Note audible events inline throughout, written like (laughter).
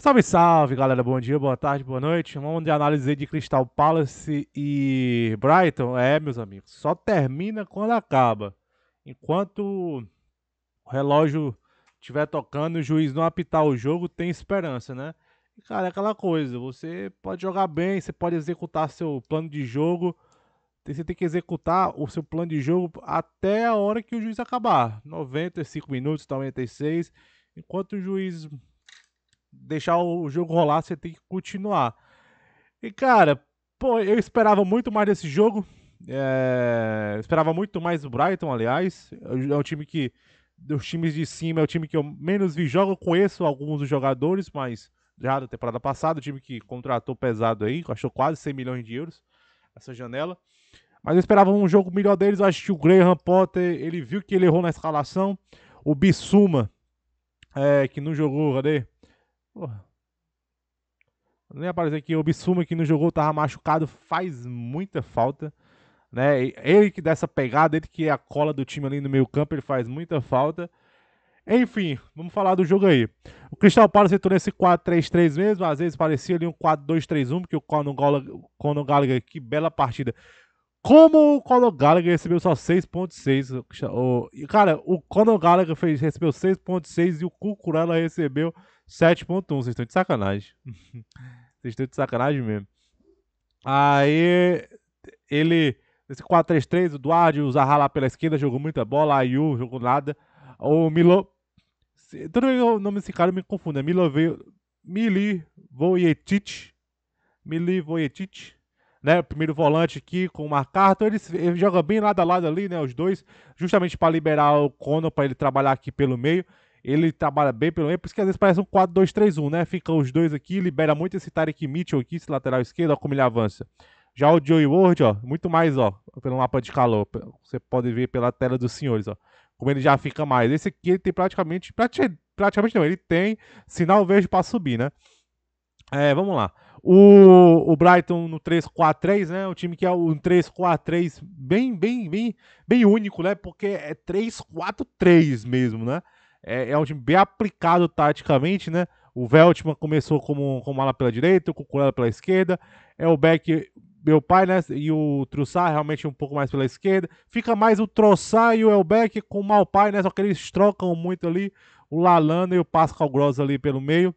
Salve, salve, galera. Bom dia, boa tarde, boa noite. Vamos de análise de Crystal Palace e Brighton. É, meus amigos, só termina quando acaba. Enquanto o relógio estiver tocando, o juiz não apitar o jogo, tem esperança, né? E, cara, é aquela coisa, você pode jogar bem, você pode executar seu plano de jogo, você tem que executar o seu plano de jogo até a hora que o juiz acabar. 95 minutos, 96, enquanto o juiz deixar o jogo rolar, você tem que continuar. E cara, pô, eu esperava muito mais desse jogo. É... Esperava muito mais do Brighton, aliás. É um time que, dos times de cima, é o time que eu menos vi jogo. Eu conheço alguns dos jogadores, mas já da temporada passada, o time que contratou pesado aí, achou quase 100 milhões de euros essa janela. Mas eu esperava um jogo melhor deles. Eu acho que o Graham Potter, ele viu que ele errou na escalação. O Bissuma, é, eh, que não jogou, cadê? Porra. Nem apareceu aqui, o Bissuma que não jogou, tava machucado, faz muita falta. Né? Ele que dá essa pegada, ele que é a cola do time ali no meio campo, ele faz muita falta. Enfim, vamos falar do jogo aí. O Crystal Palace entrou nesse 4-3-3 mesmo, às vezes parecia ali um 4-2-3-1, porque o Conor Gallagher, que bela partida. Como o Conor Gallagher recebeu só 6.6, o, cara, o Conor Gallagher fez, recebeu 6.6 e o Cucurella recebeu 7.1, vocês estão de sacanagem. (laughs) vocês estão de sacanagem mesmo. Aí ele. Esse 4-3-3, o Duarte, o Zaha lá pela esquerda, jogou muita bola, a Ayu jogou nada. O Milo. Todo o nome desse cara me confunde. É né? Milove... Mili Milivojetic. Né, o primeiro volante aqui com o MacArthur, ele, ele joga bem lado a lado ali, né, os dois, justamente para liberar o Conor para ele trabalhar aqui pelo meio. Ele trabalha bem pelo meio, é por isso que às vezes parece um 4-2-3-1, né? Fica os dois aqui, libera muito esse Tarek Mitchell aqui, esse lateral esquerdo, ó, como ele avança. Já o Joey Ward, ó, muito mais, ó, pelo mapa de calor. Você pode ver pela tela dos senhores, ó, como ele já fica mais. Esse aqui ele tem praticamente, praticamente, não, ele tem sinal verde para subir, né? É, vamos lá. O, o Brighton no 3-4-3, né? O time que é um 3-4-3 bem, bem, bem, bem único, né? Porque é 3-4-3 mesmo, né? é, é um time bem aplicado taticamente, né? O Veltman começou como, como ala pela direita, o Cucurella pela esquerda. É o Beck, meu pai, né? E o Trussar realmente um pouco mais pela esquerda. Fica mais o Trossar e o Elbeck com o pai, né? Só que eles trocam muito ali. O Lalana e o Pascal Gross ali pelo meio.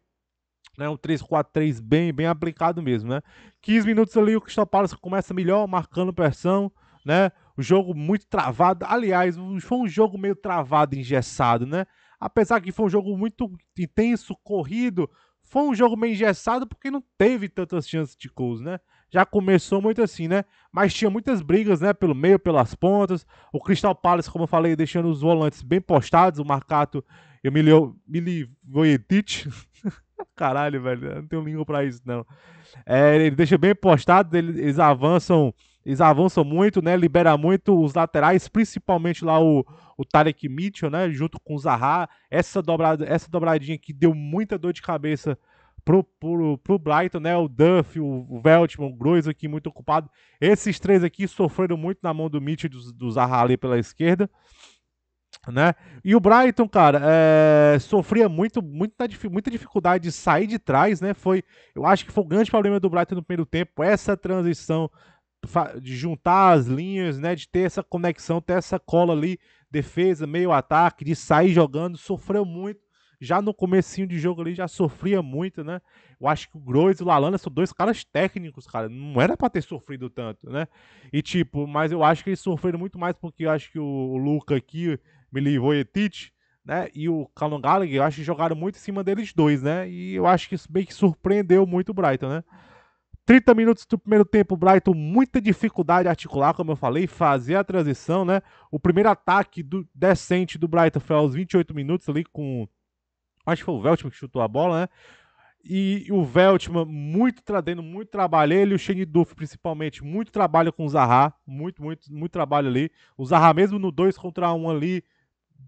Né, um 3-4-3 bem, bem aplicado mesmo, né? 15 minutos ali, o Crystal Palace começa melhor, marcando pressão, né? O jogo muito travado. Aliás, foi um jogo meio travado, engessado, né? apesar que foi um jogo muito intenso, corrido, foi um jogo meio engessado porque não teve tantas chances de gols, né? Já começou muito assim, né? Mas tinha muitas brigas, né? Pelo meio, pelas pontas. O Crystal Palace, como eu falei, deixando os volantes bem postados. O Marcato e o Milio, Milivojetic. (laughs) Caralho, velho. Não tenho língua pra isso, não. É, ele deixa bem postado. Eles avançam eles avançam muito, né? Libera muito os laterais, principalmente lá o, o Tarek Mitchell, né? Junto com o Zaha. Essa, dobrada, essa dobradinha que deu muita dor de cabeça pro, pro, pro Brighton, né? O Duff, o, o Veltman, o Groes aqui muito ocupado. Esses três aqui sofreram muito na mão do Mitchell e do, do Zaha ali pela esquerda. Né? E o Brighton, cara, é, sofria muito, muita, muita dificuldade de sair de trás, né? Foi, eu acho que foi o grande problema do Brighton no primeiro tempo, essa transição de juntar as linhas, né? De ter essa conexão, ter essa cola ali, defesa, meio ataque, de sair jogando, sofreu muito. Já no comecinho de jogo ali já sofria muito, né? Eu acho que o Groys e o Lalana são dois caras técnicos, cara. Não era para ter sofrido tanto, né? E tipo, mas eu acho que eles sofreram muito mais porque eu acho que o Luca aqui, Milivojetic, né? E o Callum Gallagher, eu acho que jogaram muito em cima deles dois, né? E eu acho que isso meio que surpreendeu muito o Brighton, né? 30 minutos do primeiro tempo, o Brighton, muita dificuldade articular, como eu falei, fazer a transição, né? O primeiro ataque do, decente do Brighton foi aos 28 minutos ali com. Acho que foi o Veltman que chutou a bola, né? E, o Veltman muito trazendo muito trabalho, ele e o Shane Duff principalmente, muito trabalho com o Zaha, muito, muito, muito trabalho ali. O Zaha mesmo no 2 contra 1 um ali,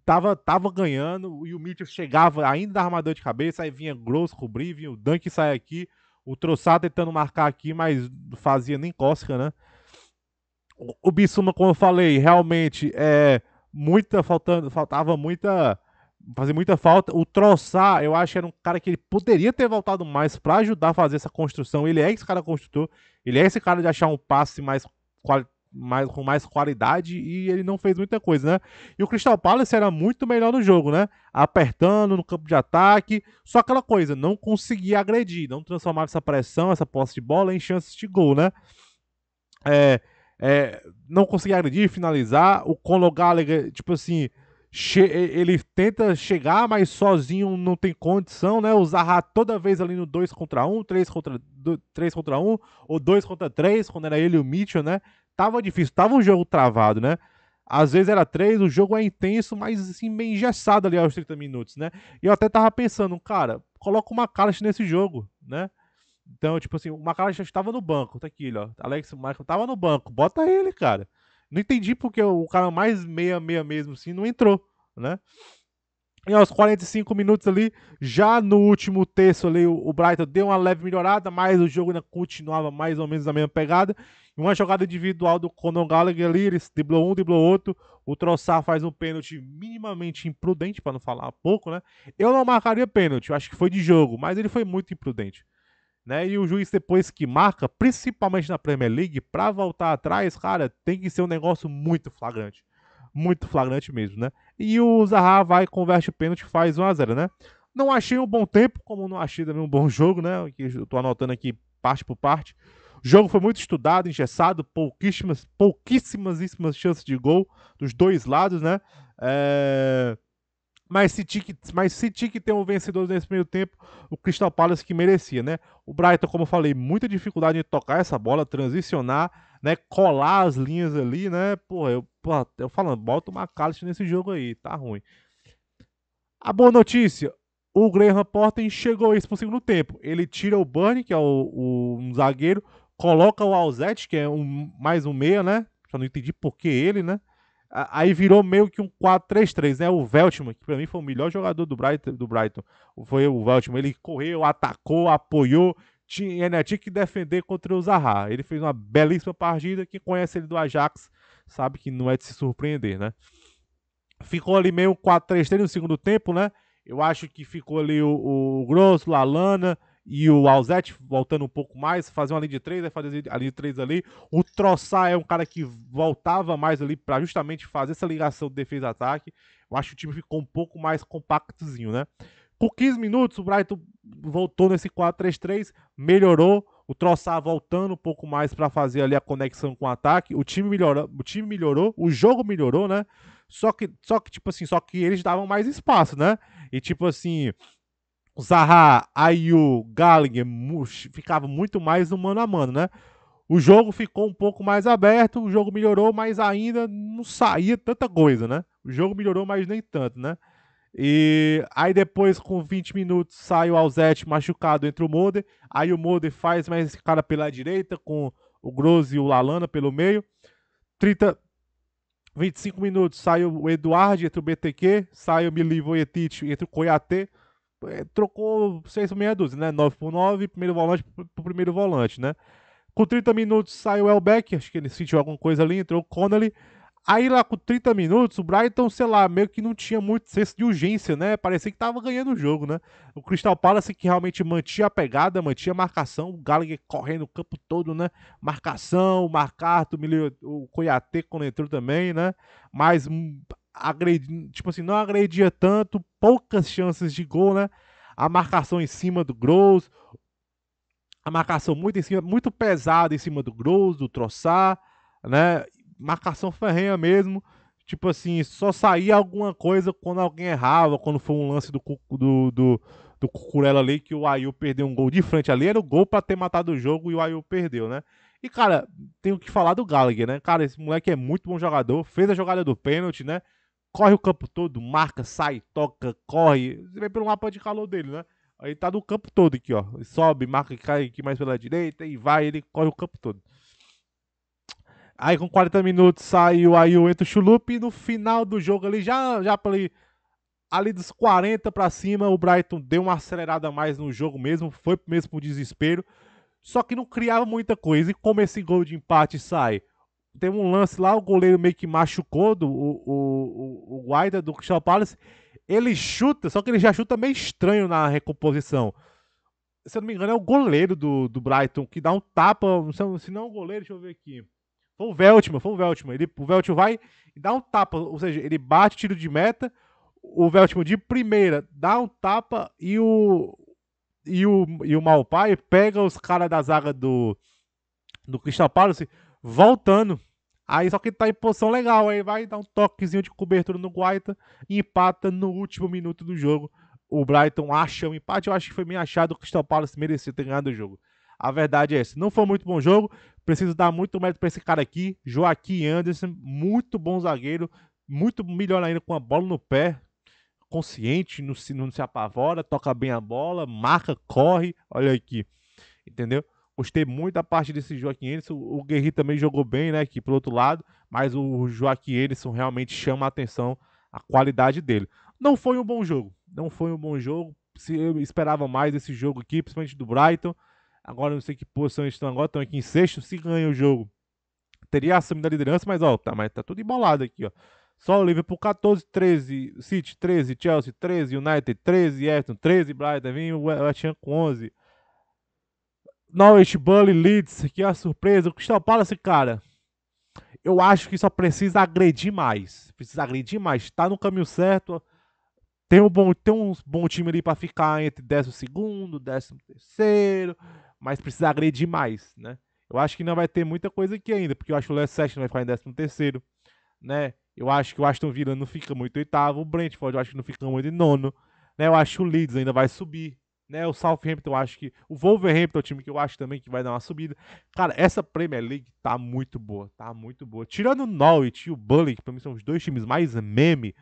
tava, tava ganhando, e o Mitchell chegava ainda armador armadura de cabeça, aí vinha Gross cobrir, vinha o Dunk sair aqui. O Troçado tentando marcar aqui, mas fazia nem cósca né? O, o Bissuma, como eu falei, realmente é muita faltando, faltava muita fazer muita falta. O Troçar, eu acho que era um cara que ele poderia ter voltado mais para ajudar a fazer essa construção. Ele é esse cara construtor, ele é esse cara de achar um passe mais mais, com mais qualidade e ele não fez muita coisa, né? E o Crystal Palace era muito melhor no jogo, né? Apertando no campo de ataque, só aquela coisa, não conseguia agredir, não transformava essa pressão, essa posse de bola em chances de gol, né? É, é, não conseguia agredir, finalizar. O Conor Gallagher, tipo assim, ele tenta chegar, mas sozinho não tem condição, né? O Zaha toda vez ali no 2 contra 1, um, 3 contra 3 contra 1, um, ou 2 contra 3, quando era ele e o Mitchell, né? tava difícil, tava um jogo travado, né? Às vezes era três, o jogo é intenso, mas assim, meio engessado ali aos 30 minutos, né? E eu até tava pensando, cara, coloca o Kalash nesse jogo, né? Então, tipo assim, o Macalach estava no banco, tá aqui, ó. Alex Michael tava no banco, bota ele, cara. Não entendi porque o cara mais meia-meia mesmo assim não entrou, né? E aos 45 minutos ali, já no último terço ali, o Brighton deu uma leve melhorada, mas o jogo ainda continuava mais ou menos na mesma pegada. Uma jogada individual do Conor Gallagher ali, ele driblou um, driblou outro. O Troçar faz um pênalti minimamente imprudente, para não falar pouco, né? Eu não marcaria pênalti, eu acho que foi de jogo, mas ele foi muito imprudente. Né? E o juiz depois que marca, principalmente na Premier League, para voltar atrás, cara, tem que ser um negócio muito flagrante muito flagrante mesmo, né? E o Zaha vai, converte o pênalti, faz 1x0, né? Não achei um bom tempo, como não achei também um bom (laughs) jogo, né? Que eu tô anotando aqui parte por parte. O jogo foi muito estudado, engessado, pouquíssimas, pouquíssimas chances de gol dos dois lados, né? É... Mas senti, que, mas senti que tem um vencedor nesse meio tempo, o Crystal Palace que merecia, né? O Brighton, como eu falei, muita dificuldade de tocar essa bola, transicionar, né? Colar as linhas ali, né? Porra, eu Porra, eu falando, bota o McAllister nesse jogo aí, tá ruim. A boa notícia, o Graham Porten chegou esse pro segundo tempo. Ele tira o Burnie, que é o, o, um zagueiro, coloca o Alzete, que é um, mais um meia, né? Só não entendi por que ele, né? Aí virou meio que um 4-3-3, né? O Veltman, que pra mim foi o melhor jogador do Brighton. Do Brighton. Foi o Veltman. Ele correu, atacou, apoiou. Tinha, tinha que defender contra o Zaha. Ele fez uma belíssima partida. Quem conhece ele do Ajax sabe que não é de se surpreender, né? Ficou ali meio 4-3-3 no segundo tempo, né? Eu acho que ficou ali o, o Grosso, Lalana e o Alzete voltando um pouco mais, fazer uma linha de três, fazer a linha de três ali. O Troçar é um cara que voltava mais ali para justamente fazer essa ligação de defesa-ataque. Eu acho que o time ficou um pouco mais compactozinho, né? Com 15 minutos, o Brighton voltou nesse 4-3-3, melhorou o Troçar voltando um pouco mais para fazer ali a conexão com o ataque, o time melhorou, o time melhorou, o jogo melhorou, né? Só que só que tipo assim, só que eles davam mais espaço, né? E tipo assim, o Zaha, Ayu, Gallagher ficava muito mais no mano a mano, né? O jogo ficou um pouco mais aberto, o jogo melhorou, mas ainda não saía tanta coisa, né? O jogo melhorou, mas nem tanto, né? E aí depois, com 20 minutos, sai o Alzete machucado entre o Moder. Aí o Moder faz mais esse cara pela direita, com o Grosso e o Lalana pelo meio. 30, 25 minutos, sai o Eduardo entre o BTQ. Sai o Milivo Etite entre o Coiatê. É, trocou 6 por meia dúzia, né? 9 por 9, primeiro volante pro primeiro volante, né? Com 30 minutos, sai o Elbeck. Acho que ele sentiu alguma coisa ali, entrou o Connolly. Aí lá com 30 minutos, o Brighton, sei lá, meio que não tinha muito senso de urgência, né? Parecia que tava ganhando o jogo, né? O Crystal Palace que realmente mantinha a pegada, mantinha a marcação, o Gallagher correndo o campo todo, né? Marcação, o Marcato o Coiate quando entrou também, né? Mas hum, agredindo tipo assim, não agredia tanto, poucas chances de gol, né? A marcação em cima do Gross, a marcação muito em cima, muito pesada em cima do Gross, do Troçar, né? marcação ferrenha mesmo. Tipo assim, só saía alguma coisa quando alguém errava, quando foi um lance do, do, do, do Cucurella ali, que o Ayu perdeu um gol de frente ali. Era o gol para ter matado o jogo e o Ayu perdeu, né? E, cara, tenho que falar do Gallagher, né? Cara, esse moleque é muito bom jogador, fez a jogada do pênalti, né? Corre o campo todo, marca, sai, toca, corre. Você vê pelo mapa de calor dele, né? Aí tá do campo todo aqui, ó. Sobe, marca, cai aqui mais pela direita e vai, ele corre o campo todo. Aí com 40 minutos sai o Ayu, entra o Chulup e no final do jogo ali, já, já ali, ali dos 40 para cima, o Brighton deu uma acelerada mais no jogo mesmo, foi mesmo pro desespero, só que não criava muita coisa. E como esse gol de empate sai? Teve um lance lá, o goleiro meio que machucou do, o, o, o, Guaida do Crystal Palace, ele chuta, só que ele já chuta meio estranho na recomposição se eu não me engano, é o goleiro do, do Brighton, que dá um tapa. Se não, se não é o goleiro, deixa eu ver aqui. Foi o Veltman, foi o Veltman. Ele, o Veltman vai e dá um tapa, ou seja, ele bate tiro de meta, o Veltman de primeira dá um tapa e o e o, e o Malpai pega os caras da zaga do do Crystal Palace voltando. Aí só que ele tá em posição legal, aí vai dar um toquezinho de cobertura no Guaita e empata no último minuto do jogo. O Brighton acha um empate, eu acho que foi meio achado, o Crystal Palace merecia ter ganhado o jogo. A verdade é essa. Não foi muito bom jogo. Preciso dar muito mérito para esse cara aqui, Joaquim Anderson, muito bom zagueiro, muito melhor ainda com a bola no pé, consciente, não se, não se apavora, toca bem a bola, marca, corre, olha aqui, entendeu? Gostei muito da parte desse Joaquim Anderson. O Guerri também jogou bem, né? Aqui pelo outro lado, mas o Joaquim Anderson realmente chama a atenção a qualidade dele. Não foi um bom jogo, não foi um bom jogo. Se eu esperava mais esse jogo aqui, principalmente do Brighton. Agora não sei que posição eles estão agora, estão aqui em sexto. Se ganha o jogo, teria assumido a liderança, mas ó, tá, mas tá tudo embolado aqui, ó. Só o Liverpool 14, 13, City 13, Chelsea 13, United 13, Everton 13, Brighton, vem o West Ham com 11. Norwich, Burnley, Leeds, que é a surpresa. O Crystal Palace, cara, eu acho que só precisa agredir mais. Precisa agredir mais. Tá no caminho certo. Tem um bom, tem um bom time ali pra ficar entre 12 13 terceiro mas precisa agredir mais, né? Eu acho que não vai ter muita coisa aqui ainda, porque eu acho que o Leicester vai ficar em 13 terceiro, né? Eu acho que o Aston Villa não fica muito oitavo, o Brentford eu acho que não fica muito em nono, né? Eu acho que o Leeds ainda vai subir, né? O Southampton eu acho que... O Wolverhampton é o time que eu acho também que vai dar uma subida. Cara, essa Premier League tá muito boa, tá muito boa. Tirando o Norwich e o Burnley, que pra mim são os dois times mais meme,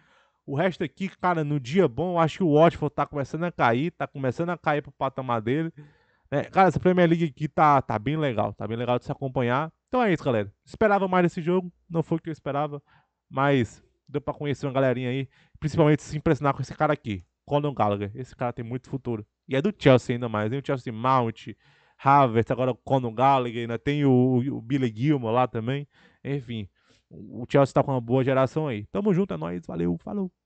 o resto aqui, cara, no dia bom, eu acho que o Watford tá começando a cair, tá começando a cair pro patamar dele. É, cara, essa Premier League aqui tá, tá bem legal, tá bem legal de se acompanhar. Então é isso, galera. Esperava mais desse jogo, não foi o que eu esperava, mas deu pra conhecer uma galerinha aí, principalmente se impressionar com esse cara aqui, Conor Gallagher. Esse cara tem muito futuro. E é do Chelsea ainda mais, Tem O Chelsea Mount, Havertz, agora o Conor Gallagher, ainda tem o, o Billy Gilmore lá também. Enfim, o Chelsea tá com uma boa geração aí. Tamo junto, é nóis, valeu, falou.